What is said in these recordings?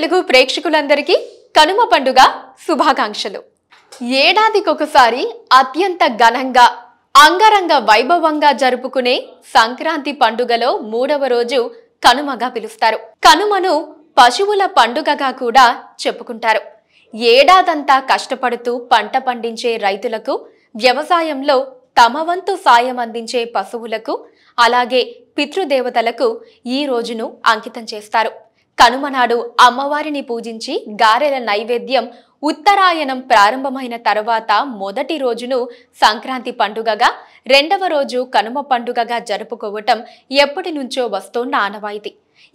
తెలుగు ప్రేక్షకులందరికీ కనుమ పండుగ శుభాకాంక్షలు ఏడాదికొకసారి అత్యంత ఘనంగా అంగరంగ వైభవంగా జరుపుకునే సంక్రాంతి పండుగలో మూడవ రోజు కనుమగా పిలుస్తారు కనుమను పశువుల పండుగగా కూడా చెప్పుకుంటారు ఏడాదంతా కష్టపడుతూ పంట పండించే రైతులకు వ్యవసాయంలో తమ వంతు సాయం అందించే పశువులకు అలాగే పితృదేవతలకు ఈ రోజును అంకితం చేస్తారు కనుమనాడు అమ్మవారిని పూజించి గారెల నైవేద్యం ఉత్తరాయణం ప్రారంభమైన తర్వాత మొదటి రోజును సంక్రాంతి పండుగగా రెండవ రోజు కనుమ పండుగగా జరుపుకోవటం ఎప్పటి నుంచో వస్తోన్న ఆనవాయితీ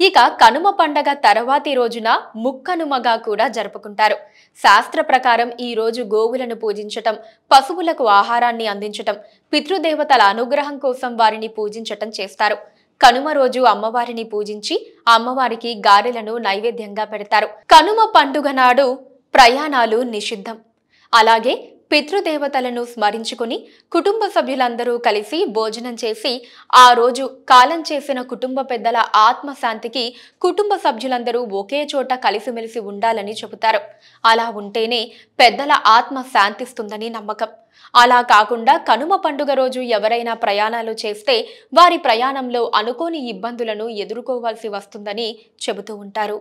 ఇక కనుమ పండగ తర్వాతి రోజున ముక్కనుమగా కూడా జరుపుకుంటారు శాస్త్ర ప్రకారం ఈ రోజు గోవులను పూజించటం పశువులకు ఆహారాన్ని అందించటం పితృదేవతల అనుగ్రహం కోసం వారిని పూజించటం చేస్తారు కనుమ రోజు అమ్మవారిని పూజించి అమ్మవారికి గారెలను నైవేద్యంగా పెడతారు కనుమ పండుగ నాడు ప్రయాణాలు నిషిద్ధం అలాగే పితృదేవతలను స్మరించుకుని కుటుంబ సభ్యులందరూ కలిసి భోజనం చేసి ఆ రోజు కాలం చేసిన కుటుంబ పెద్దల ఆత్మశాంతికి కుటుంబ సభ్యులందరూ ఒకే చోట కలిసిమెలిసి ఉండాలని చెబుతారు అలా ఉంటేనే పెద్దల ఆత్మ శాంతిస్తుందని నమ్మకం అలా కాకుండా కనుమ పండుగ రోజు ఎవరైనా ప్రయాణాలు చేస్తే వారి ప్రయాణంలో అనుకోని ఇబ్బందులను ఎదుర్కోవాల్సి వస్తుందని చెబుతూ ఉంటారు